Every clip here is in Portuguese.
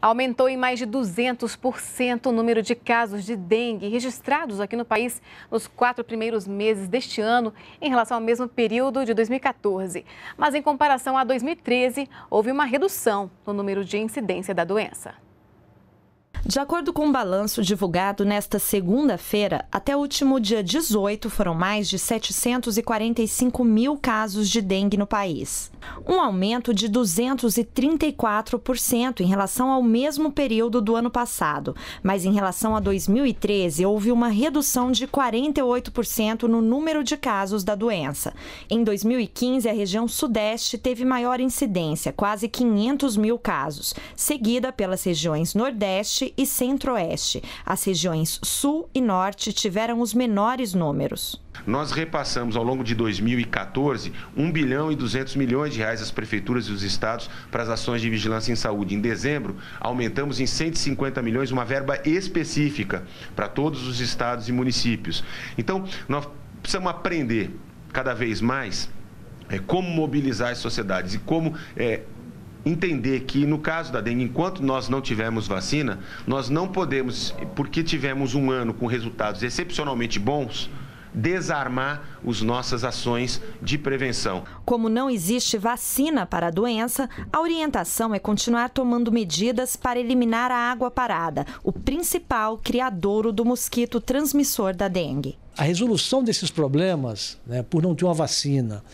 aumentou em mais de 200% o número de casos de dengue registrados aqui no país nos quatro primeiros meses deste ano em relação ao mesmo período de 2014. Mas em comparação a 2013, houve uma redução no número de incidência da doença. De acordo com o um balanço divulgado nesta segunda-feira, até o último dia 18 foram mais de 745 mil casos de dengue no país, um aumento de 234% em relação ao mesmo período do ano passado, mas em relação a 2013 houve uma redução de 48% no número de casos da doença. Em 2015, a região sudeste teve maior incidência, quase 500 mil casos, seguida pelas regiões nordeste e Centro-Oeste. As regiões Sul e Norte tiveram os menores números. Nós repassamos ao longo de 2014 1 bilhão e 200 milhões de reais às prefeituras e os estados para as ações de vigilância em saúde. Em dezembro, aumentamos em 150 milhões uma verba específica para todos os estados e municípios. Então, nós precisamos aprender cada vez mais é, como mobilizar as sociedades e como é, entender que, no caso da dengue, enquanto nós não tivermos vacina, nós não podemos, porque tivemos um ano com resultados excepcionalmente bons, desarmar as nossas ações de prevenção. Como não existe vacina para a doença, a orientação é continuar tomando medidas para eliminar a água parada, o principal criadouro do mosquito transmissor da dengue. A resolução desses problemas, né, por não ter uma vacina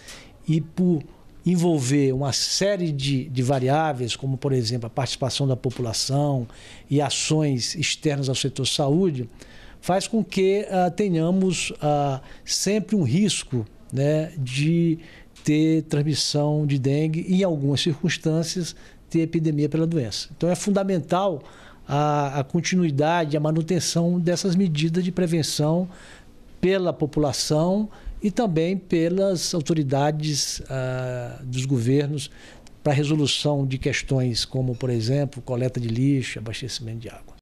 e por envolver uma série de, de variáveis, como, por exemplo, a participação da população e ações externas ao setor saúde, faz com que uh, tenhamos uh, sempre um risco né, de ter transmissão de dengue e, em algumas circunstâncias, ter epidemia pela doença. Então, é fundamental a, a continuidade, a manutenção dessas medidas de prevenção pela população e também pelas autoridades ah, dos governos para resolução de questões como, por exemplo, coleta de lixo, abastecimento de água.